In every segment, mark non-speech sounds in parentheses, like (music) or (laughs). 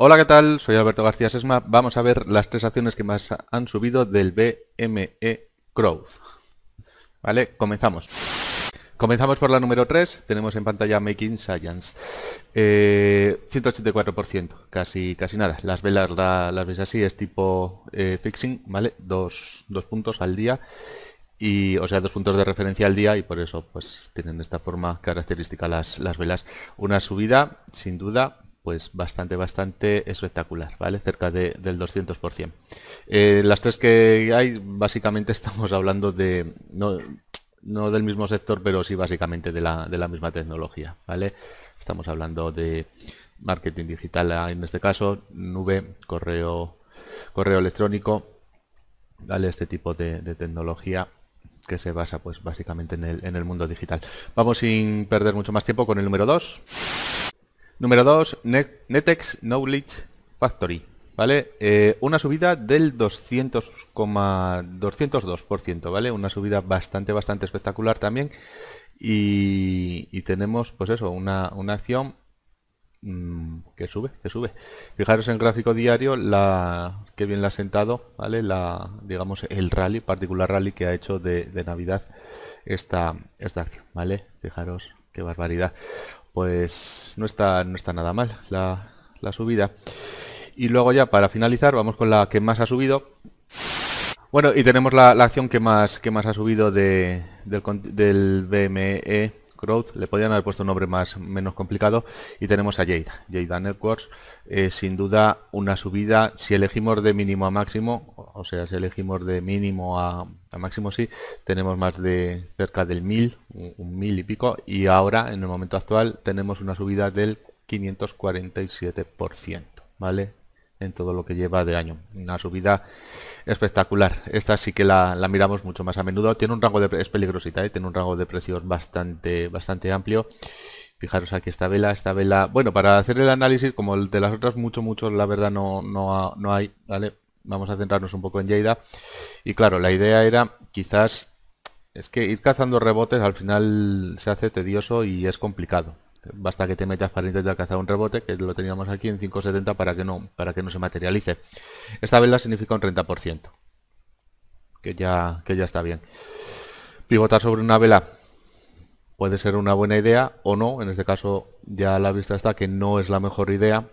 Hola, ¿qué tal? Soy Alberto García Sesma. Vamos a ver las tres acciones que más han subido del BME Growth. ¿Vale? Comenzamos. Comenzamos por la número 3. Tenemos en pantalla Making Science. 184%, eh, casi, casi nada. Las velas las veis así, es tipo eh, fixing, ¿vale? Dos, dos puntos al día. Y, o sea, dos puntos de referencia al día y por eso pues tienen esta forma característica las, las velas. Una subida, sin duda, pues bastante, bastante espectacular, ¿vale? Cerca de, del 200%. Eh, las tres que hay, básicamente (laughs) estamos hablando de, no, no, del mismo sector, pero sí básicamente de la, de la misma tecnología, ¿vale? Estamos hablando de marketing digital ah, en este caso, nube, correo, correo electrónico, ¿vale? Este tipo de, tecnología que se basa pues básicamente en el, en el mundo digital. Vamos sin perder mucho más tiempo con el número 2. Número 2, Netex Knowledge Factory. ¿Vale? Eh, una subida del 200, 202%, ¿vale? Una subida bastante, bastante espectacular también. Y, tenemos, pues eso, una, acción mm, que sube, que sube. Fijaros en gráfico diario, la que bien la ha sentado, ¿vale? La, digamos, el rally, particular rally que ha hecho de, Navidad esta, esta acción, ¿vale? Fijaros, qué barbaridad pues no está, no está nada mal la, subida. Y luego ya para finalizar vamos con la que más ha subido. Bueno, y tenemos la, acción que más, que más ha subido de, del, BME Crowd. Le podrían haber puesto un nombre más menos complicado. Y tenemos a Jada. Jada Networks, eh, sin duda una subida, si elegimos de mínimo a máximo, o sea, si elegimos de mínimo a, máximo sí, tenemos más de cerca del 1000, un, mil 1000 y pico, y ahora en el momento actual tenemos una subida del 547%, ¿vale? En todo lo que lleva de año. Una subida espectacular. Esta sí que la, miramos mucho más a menudo. Tiene un rango de es peligrosita, ¿eh? tiene un rango de precios bastante, bastante amplio. Fijaros aquí esta vela, esta vela. Bueno, para hacer el análisis, como el de las otras, mucho, mucho, la verdad no, no, no hay, ¿vale? vamos a centrarnos un poco en Lleida. Y claro, la idea era quizás... Es que ir cazando rebotes al final se hace tedioso y es complicado. Basta que te metas para intentar cazar un rebote, que lo teníamos aquí en 5.70 para que no para que no se materialice. Esta vela significa un 30%. Que ya, que ya está bien. Pivotar sobre una vela puede ser una buena idea o no. En este caso ya la vista está que no es la mejor idea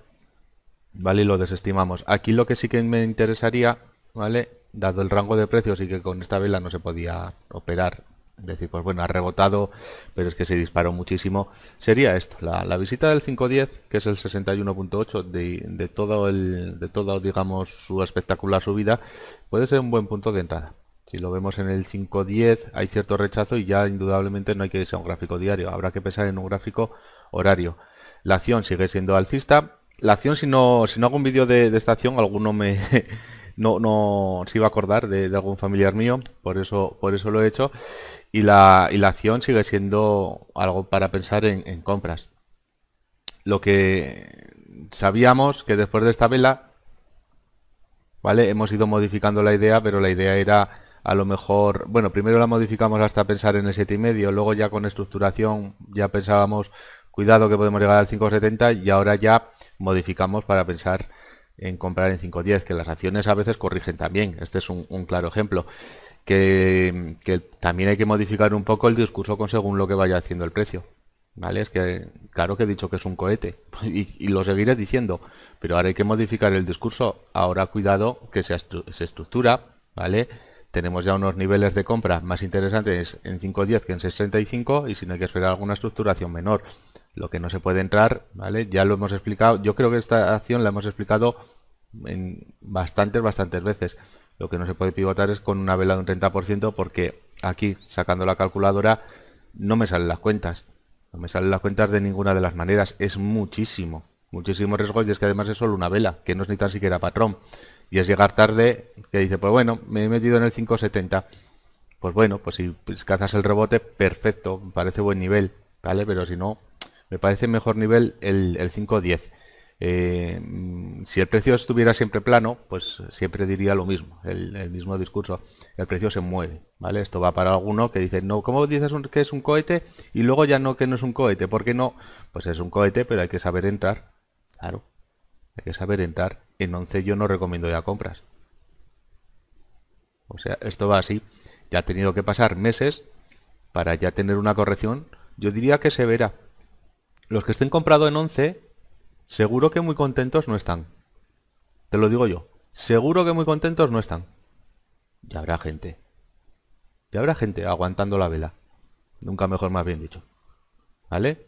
¿vale? lo desestimamos. Aquí lo que sí que me interesaría, ¿vale? Dado el rango de precios y que con esta vela no se podía operar, es decir, pues bueno, ha rebotado, pero es que se disparó muchísimo, sería esto, la, visita del 510, que es el 61.8 de, de todo el, de toda digamos, su espectacular subida, puede ser un buen punto de entrada. Si lo vemos en el 5.10 hay cierto rechazo y ya indudablemente no hay que irse a un gráfico diario, habrá que pensar en un gráfico horario. La acción sigue siendo alcista, la acción, si no, si no hago un vídeo de, de, esta acción, alguno me (laughs) no, no se iba a acordar de, algún familiar mío, por eso, por eso lo he hecho. Y la, la acción sigue siendo algo para pensar en, en, compras. Lo que sabíamos que después de esta vela, ¿vale? Hemos ido modificando la idea, pero la idea era a lo mejor, bueno, primero la modificamos hasta pensar en el 7,5, luego ya con estructuración ya pensábamos cuidado que podemos llegar al 5.70 y ahora ya modificamos para pensar en comprar en 5.10, que las acciones a veces corrigen también, este es un, claro ejemplo, que, también hay que modificar un poco el discurso con según lo que vaya haciendo el precio. ¿Vale? Es que claro que he dicho que es un cohete (laughs) y, lo seguiré diciendo, pero ahora hay que modificar el discurso. Ahora cuidado que se, estructura, ¿vale? tenemos ya unos niveles de compra más interesantes en 5.10 que en 6.35 y si no hay que esperar alguna estructuración menor lo que no se puede entrar, ¿vale? Ya lo hemos explicado, yo creo que esta acción la hemos explicado en bastantes, bastantes veces. Lo que no se puede pivotar es con una vela de un 30% porque aquí, sacando la calculadora, no me salen las cuentas. No me salen las cuentas de ninguna de las maneras. Es muchísimo, muchísimo riesgo y es que además es solo una vela, que no es ni tan siquiera patrón. Y es llegar tarde que dice, pues bueno, me he metido en el 570. Pues bueno, pues si cazas el rebote, perfecto, parece buen nivel, ¿vale? Pero si no, me parece mejor nivel el, 5 510. Eh, si el precio estuviera siempre plano, pues siempre diría lo mismo, el, mismo discurso. El precio se mueve, ¿vale? Esto va para alguno que dice, no, ¿cómo dices que es un cohete? Y luego ya no, que no es un cohete, ¿por qué no? Pues es un cohete, pero hay que saber entrar, claro, hay que saber entrar. En 11 yo no recomiendo ya compras. O sea, esto va así. Ya ha tenido que pasar meses para ya tener una corrección, yo diría que se verá. Los que estén comprado en 11, seguro que muy contentos no están. Te lo digo yo. Seguro que muy contentos no están. Y habrá gente. Y habrá gente aguantando la vela. Nunca mejor más bien dicho. ¿Vale?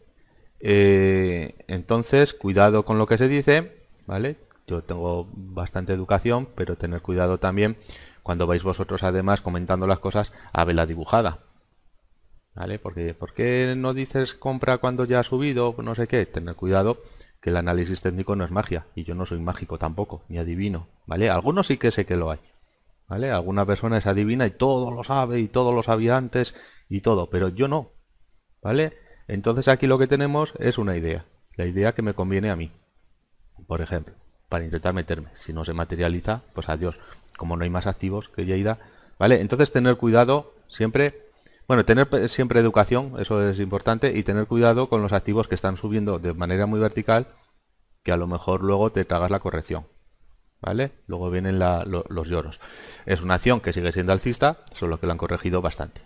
Eh, entonces, cuidado con lo que se dice. ¿Vale? Yo tengo bastante educación, pero tener cuidado también cuando vais vosotros además comentando las cosas a vela dibujada. ¿Vale? Porque, ¿por qué no dices compra cuando ya ha subido? Pues no sé qué. Tener cuidado que el análisis técnico no es magia. Y yo no soy mágico tampoco, ni adivino. ¿Vale? Algunos sí que sé que lo hay. ¿Vale? Alguna persona es adivina y todo lo sabe y todo lo sabía antes y todo. Pero yo no. ¿Vale? Entonces aquí lo que tenemos es una idea. La idea que me conviene a mí. Por ejemplo, para intentar meterme. Si no se materializa, pues adiós. Como no hay más activos que Lleida. ¿Vale? Entonces tener cuidado siempre bueno, tener siempre educación, eso es importante, y tener cuidado con los activos que están subiendo de manera muy vertical, que a lo mejor luego te tragas la corrección. ¿Vale? Luego vienen los lloros. Es una acción que sigue siendo alcista, solo que lo han corregido bastante.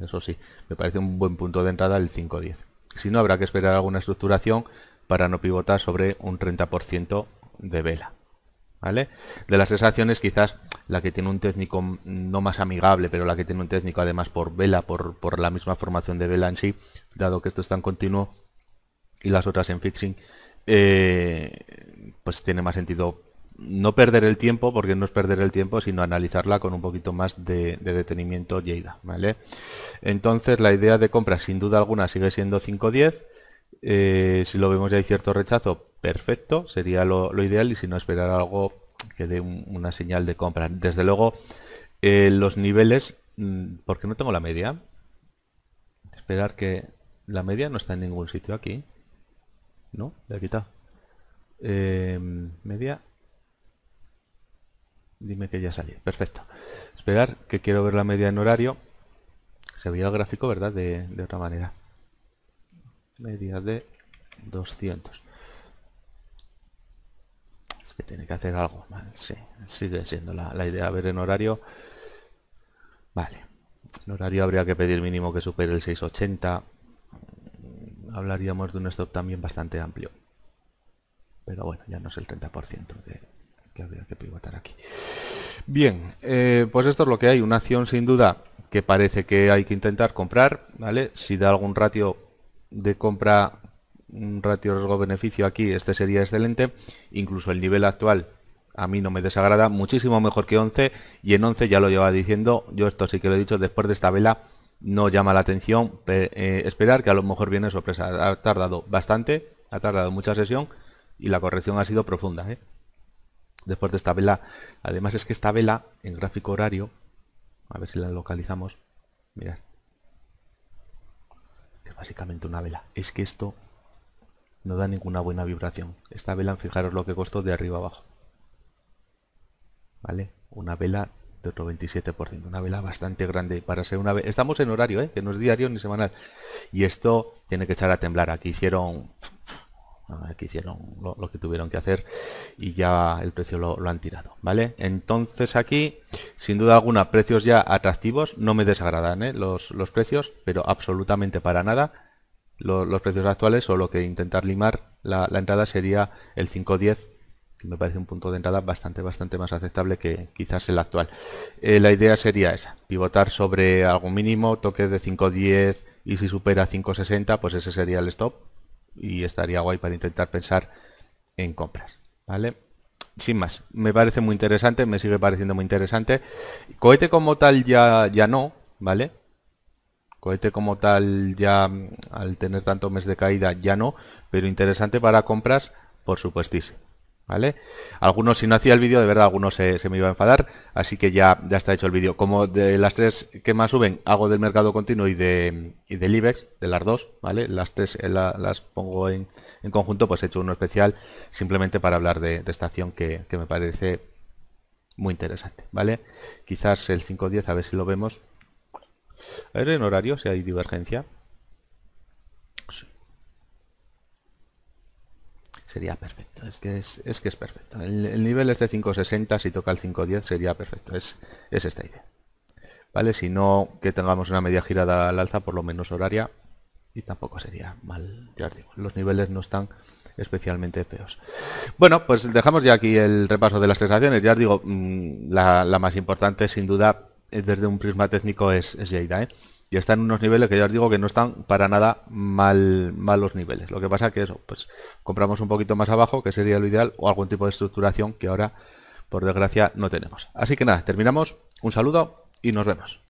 Eso sí, me parece un buen punto de entrada el 5-10. Si no, habrá que esperar alguna estructuración para no pivotar sobre un 30% de vela. De las tres acciones quizás la que tiene un técnico no más amigable, pero la que tiene un técnico además por vela, por, la misma formación de vela en sí, dado que esto está en continuo y las otras en fixing, eh, pues tiene más sentido no perder el tiempo, porque no es perder el tiempo, sino analizarla con un poquito más de, detenimiento y ¿vale? Entonces la idea de compra sin duda alguna sigue siendo 5-10, eh, si lo vemos ya hay cierto rechazo, perfecto, sería lo, ideal y si no esperar algo que dé una señal de compra. Desde luego, eh, los niveles, mm, porque no tengo la media, esperar que la media no está en ningún sitio aquí, ¿no? La he quitado. Em, media, dime que ya salí, perfecto. Esperar que quiero ver la media en horario. Se veía el gráfico, ¿verdad? De, de otra manera. Media de 200 que tiene que hacer algo. sigue siendo la, idea. ver en horario. Vale. En horario habría que pedir mínimo que supere el 680. Mm, hablaríamos de un stop también bastante amplio. Pero bueno, ya no es el 30% que, que habría que pivotar aquí. Bien, eh, pues esto es lo que hay. Una acción sin duda que parece que hay que intentar comprar. ¿vale? Si da algún ratio de compra un ratio riesgo-beneficio aquí, este sería excelente. Incluso el nivel actual a mí no me desagrada, muchísimo mejor que 11 y en 11 ya lo lleva diciendo, yo esto sí que lo he dicho, después de esta vela no llama la atención eh, esperar que a lo mejor viene sorpresa. Ha tardado bastante, ha tardado mucha sesión y la corrección ha sido profunda. ¿eh? Después de esta vela, además es que esta vela en gráfico horario, a ver si la localizamos, mirad, es básicamente una vela, es que esto no da ninguna buena vibración. Esta vela, fijaros lo que costó de arriba abajo. ¿Vale? Una vela de otro 27%. Una vela bastante grande para ser una vez Estamos en horario, ¿eh? que no es diario ni semanal. Y esto tiene que echar a temblar. Aquí hicieron aquí hicieron lo, que tuvieron que hacer y ya el precio lo, han tirado vale entonces aquí sin duda alguna precios ya atractivos no me desagradan ¿eh? los, los precios pero absolutamente para nada los precios actuales o lo que intentar limar la, entrada sería el 510 que me parece un punto de entrada bastante bastante más aceptable que quizás el actual eh, la idea sería esa pivotar sobre algún mínimo toque de 510 y si supera 560 pues ese sería el stop y estaría guay para intentar pensar en compras vale sin más, me parece muy interesante, me sigue pareciendo muy interesante. Cohete como tal ya, ya no, ¿vale? Cohete como tal ya mm, al tener tanto mes de caída ya no, pero interesante para compras por supuestísimo. ¿Vale? Algunos, si no hacía el vídeo, de verdad, algunos se, me iba a enfadar, así que ya, ya está hecho el vídeo. Como de las tres que más suben, hago del mercado continuo y, de, y del IBEX, de las dos, ¿vale? Las tres eh, las pongo en, conjunto, pues he hecho uno especial simplemente para hablar de, de esta acción que, que, me parece muy interesante, ¿vale? Quizás el 510, a ver si lo vemos. A ver en horario si hay divergencia. Sería perfecto, es que es, que es perfecto. El, nivel es de 560, si toca el 510 sería perfecto, es, es esta idea. ¿Vale? Si no, que tengamos una media girada al alza, por lo menos horaria, y tampoco sería mal, ya digo, los niveles no están especialmente feos. Bueno, pues dejamos ya aquí el repaso de las sensaciones. Ya os digo, mm, la, la más importante sin duda eh, desde un prisma técnico es, es Lleida, ¿eh? Y están en unos niveles que ya os digo que no están para nada mal malos niveles. Lo que pasa que eso, pues compramos un poquito más abajo, que sería lo ideal, o algún tipo de estructuración que ahora, por desgracia, no tenemos. Así que nada, terminamos. Un saludo y nos vemos.